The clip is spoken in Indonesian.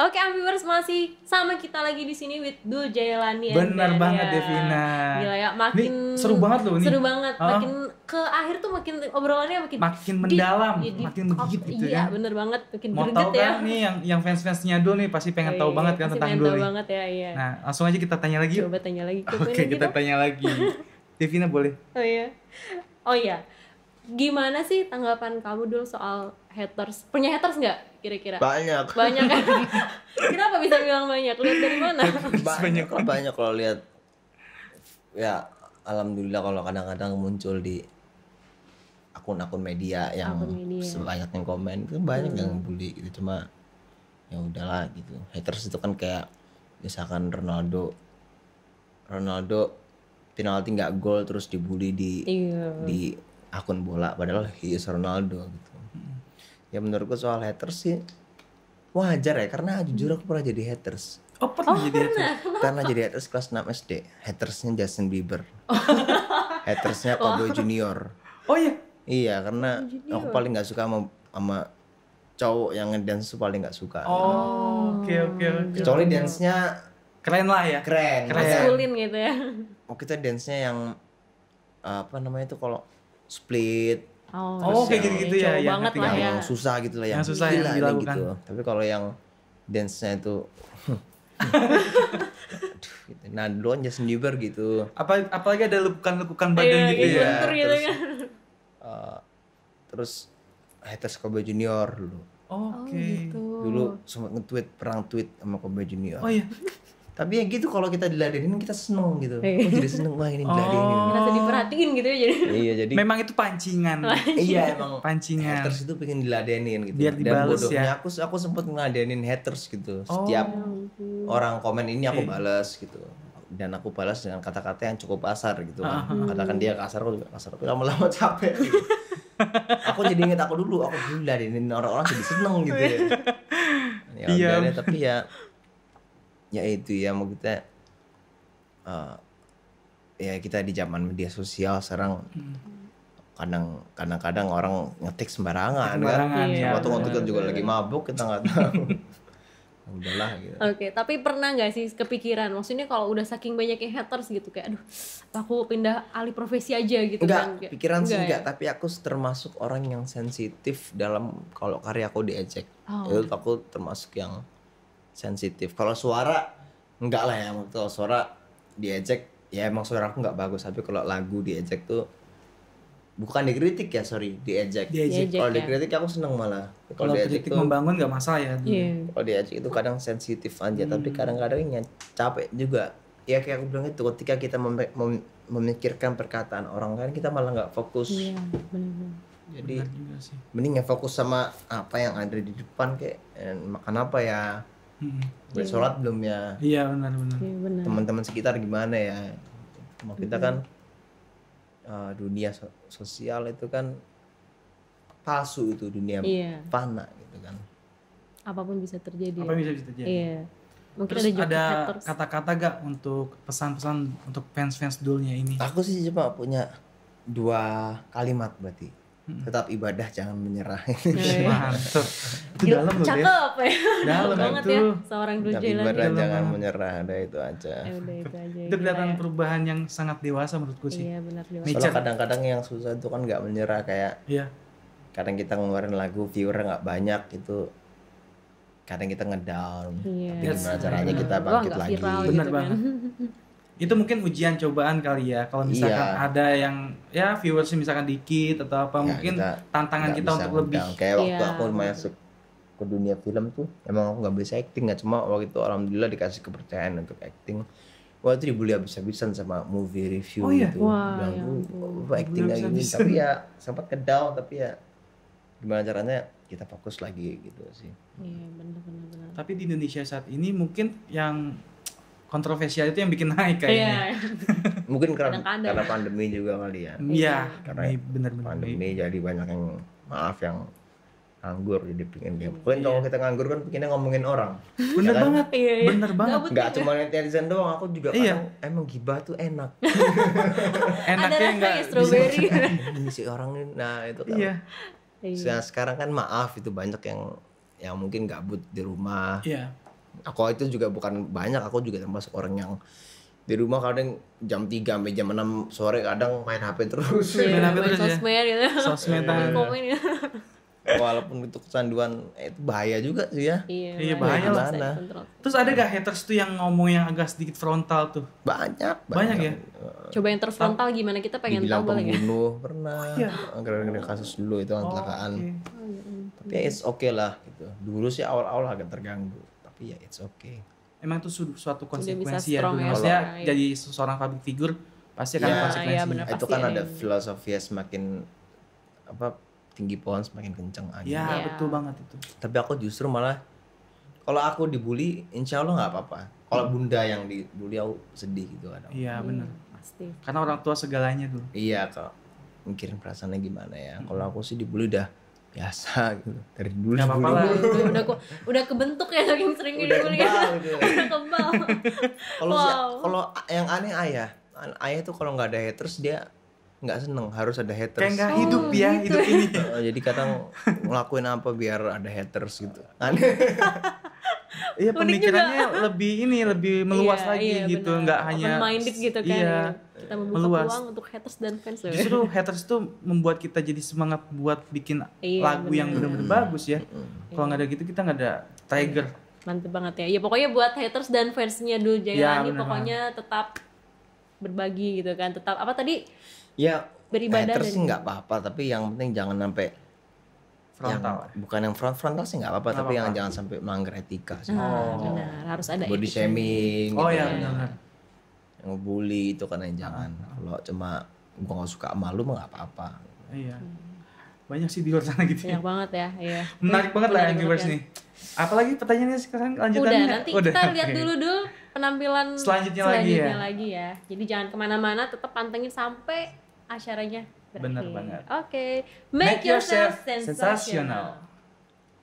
Oke, okay, Ambiverse masih sama kita lagi di sini with Dul Jailani. Benar banget Devina. Gila ya, makin nih, seru banget loh ini. Seru banget, uh. makin ke akhir tuh makin obrolannya makin makin mendalam, ya, deep, makin begitu gitu iya, ya. Iya, bener banget, makin Mau tahu ya. kan nih yang yang fans-fansnya Dul nih pasti pengen oh, iya, tahu banget kan tentang Dul. Tahu banget ya, iya. Nah, langsung aja kita tanya lagi. Coba tanya lagi. Oke, okay, kita, kita tanya lagi. Devina boleh. Oh iya. Oh iya gimana sih tanggapan kamu dulu soal haters? Punya haters nggak kira-kira? Banyak. Banyak kan? Kenapa bisa bilang banyak? Lihat dari mana? Banyak. Banyak, banyak kalau lihat. Ya, alhamdulillah kalau kadang-kadang muncul di akun-akun media yang sebanyak yang komen itu kan banyak hmm. yang bully gitu cuma ya udahlah gitu haters itu kan kayak misalkan Ronaldo Ronaldo penalti nggak gol terus dibully di iya. di akun bola padahal he is Ronaldo gitu hmm. ya menurutku soal haters sih wajar ya karena jujur aku pernah jadi haters oh pernah oh, jadi pernah. haters Karena jadi haters kelas 6 SD hatersnya Justin Bieber oh. hatersnya Pablo oh. Junior oh iya iya karena oh, aku paling nggak suka sama sama cowok yang ngedance paling nggak suka oh oke oke oke kecuali dance-nya keren lah ya keren keren maskulin gitu ya oh kita dance-nya yang apa namanya itu kalau split Oh, oh kayak gitu-gitu ya, ya, banget lah ya. Yang susah gitu lah yang, yang susah yang dilakukan. Gitu. Tapi kalau yang dance-nya itu Aduh, gitu. Nah, dulu Justin Bieber gitu. Apa apalagi ada lekukan-lekukan badan yeah, gitu ya. Iya, iya, terus, uh, terus haters Kobe Junior dulu. Oh, oh, oke. Okay. gitu. Dulu sempat nge-tweet perang tweet sama Kobe Junior. Oh iya tapi yang gitu kalau kita diladenin kita seneng gitu iya. oh, jadi seneng wah ini diladenin oh. merasa gitu. diperhatiin gitu ya jadi iya jadi memang itu pancingan iya emang pancingan haters itu pengen diladenin gitu Biar dan ya. bodohnya ya. aku aku sempat ngeladenin haters gitu oh. setiap gitu. orang komen ini aku balas gitu dan aku balas dengan kata-kata yang cukup kasar gitu kan uh-huh. katakan dia kasar aku juga kasar tapi lama-lama capek gitu. aku jadi inget aku dulu aku dulu diladenin orang-orang jadi seneng gitu ya iya. ya, iya. tapi ya ya itu ya mau kita uh, eh, ya kita di zaman media sosial sekarang hmm. kadang kadang-kadang orang ngetik sembarangan, kan. sembarangan kan. waktu waktu waktu kan juga lagi mabuk kita nggak tahu. Udahlah gitu. Oke, okay, tapi pernah nggak sih kepikiran? Maksudnya kalau udah saking banyaknya haters gitu kayak aduh, aku pindah alih profesi aja gitu enggak, kan. Pikiran enggak, sih enggak, ya? tapi aku termasuk orang yang sensitif dalam kalau karya aku diejek. Oh. Itu aku termasuk yang sensitif kalau suara enggak lah ya kalau suara diejek ya emang suara aku enggak bagus tapi kalau lagu diejek tuh bukan dikritik ya sorry diejek, diejek kalau ya. dikritik aku seneng malah kalau dikritik kritik membangun enggak masalah ya yeah. Hmm. kalau diejek itu kadang sensitif aja hmm. tapi kadang-kadang ya capek juga ya kayak aku bilang itu ketika kita mem mem memikirkan perkataan orang kan kita malah nggak fokus yeah, iya, ya, benar jadi bener mending ya fokus sama apa yang ada di depan kayak eh, makan apa ya hmm. buat iya. sholat belum ya iya benar benar, iya, teman-teman sekitar gimana ya mau kita kan uh, dunia sosial itu kan palsu itu dunia yeah. fana gitu kan apapun bisa terjadi ya. apa bisa bisa terjadi iya Mungkin Terus ada, kata-kata gak untuk pesan-pesan untuk fans-fans dulunya ini? Aku sih cuma punya dua kalimat berarti Hmm. tetap ibadah jangan menyerah. Iya, iya. Mantap. Itu Gila, dalam loh, Cakep ya. Dalam ya, banget itu. ya seorang Tetap ibadah dalam jangan banget. menyerah, ada itu aja. Ya ya, itu kelihatan ya. perubahan yang sangat dewasa menurutku sih. Iya, benar dewasa. Soalnya kadang-kadang yang susah itu kan nggak menyerah kayak. Iya. Kadang kita ngeluarin lagu viewer nggak banyak itu, kadang kita ngedown, yeah. tapi gimana caranya kita bangkit Wah, lagi. Viral, Bener gitu kan. banget. itu mungkin ujian cobaan kali ya kalau iya. misalkan iya. ada yang ya viewers misalkan dikit atau apa ya, mungkin kita tantangan kita untuk lebih kayak iya. waktu aku masuk ke dunia film tuh emang aku nggak bisa acting nggak cuma waktu itu alhamdulillah dikasih kepercayaan untuk acting waktu itu dibully habis-habisan sama movie review oh, iya? gitu Wah, bilang ya, acting lagi ini tapi ya sempat ke down tapi ya gimana caranya kita fokus lagi gitu sih iya benar-benar tapi di Indonesia saat ini mungkin yang kontroversial itu yang bikin naik kayaknya. Yeah. Mungkin karena Kadang-kadang. karena pandemi juga kali ya. Iya. Karena benar-benar iya, pandemi iya. jadi banyak yang maaf yang nganggur jadi pengen game. yeah. kalau kita nganggur kan pengennya ngomongin orang. Bener ya kan? banget, iya, iya. bener banget. Gak, Gak cuma netizen doang, aku juga iya. kadang emang gibah tuh enak. Enaknya enggak strawberry. Ini si orang ini, nah itu kan. Iya. iya. Nah, sekarang kan maaf itu banyak yang yang mungkin gabut di rumah. Iya aku itu juga bukan banyak aku juga termasuk orang yang di rumah kadang jam 3 sampai jam 6 sore kadang main HP terus yeah, main HP terus ya? sosmed ya. gitu sosmed ya. walaupun itu kecanduan eh, itu bahaya juga sih ya iya, yeah, iya, bahaya lah terus ada gak haters tuh yang ngomong yang agak sedikit frontal tuh banyak banyak, banyak ya eh, coba yang terfrontal ah, gimana kita pengen tahu boleh dibilang pembunuh pernah oh, iya. kasus dulu itu oh, kecelakaan okay. tapi ya it's okay lah gitu dulu sih awal-awal agak terganggu tapi ya it's okay emang itu suatu konsekuensi ya, ya ya. jadi seorang public figure pasti akan ya, konsekuensi ya, bener, itu kan ada filosofias gitu. filosofi semakin apa tinggi pohon semakin kencang angin ya, ya betul banget itu tapi aku justru malah kalau aku dibully insya Allah nggak apa-apa kalau bunda yang dibully aku sedih gitu kan iya bener hmm, benar pasti karena orang tua segalanya tuh iya kalau mikirin perasaannya gimana ya hmm. kalau aku sih dibully udah biasa gitu dari dulu ya, sebelum apa -apa udah, udah, udah kebentuk ya saking sering udah ya. gitu. udah kebal kalau wow. kalau yang aneh ayah ayah tuh kalau nggak ada haters dia nggak seneng harus ada haters kayak gak oh, hidup oh, ya gitu. hidup ini oh, jadi kadang ngelakuin apa biar ada haters gitu aneh iya pemikirannya lebih ini lebih iya, meluas iya, lagi iya, gitu bener. nggak hanya minded gitu kan iya, kita membuka meluas. peluang untuk haters dan fans loh. justru haters tuh membuat kita jadi semangat buat bikin iya, lagu bener. yang benar-benar hmm. bagus ya hmm. kalau nggak ada gitu kita nggak ada tiger iya, mantep banget ya ya pokoknya buat haters dan fansnya dulu iya, jangan ya, pokoknya tetap berbagi gitu kan tetap apa tadi ya beribadah haters nggak apa-apa tapi yang penting jangan sampai frontal. Yang, eh? bukan yang front frontal sih nggak apa-apa, tapi apa. yang jangan sampai melanggar etika sih. Oh, ah, benar. Harus ada body etika. shaming. Oh gitu iya, ya. benar. Yang bully itu kan yang jangan. Ah. Kalau cuma gua nggak suka malu mah nggak apa-apa. Iya. Hmm. Banyak sih di luar sana gitu. Ya. Banyak banget ya, iya. Menarik banget lah yang viewers ya. nih. Apalagi pertanyaannya sekarang lanjutannya. Udah, nanti Udah. kita lihat dulu dulu penampilan selanjutnya, selanjutnya lagi, ya. lagi ya. Jadi jangan kemana-mana, tetap pantengin sampai acaranya Benar banget. Oke. Okay. Make, Make yourself sensational. sensational.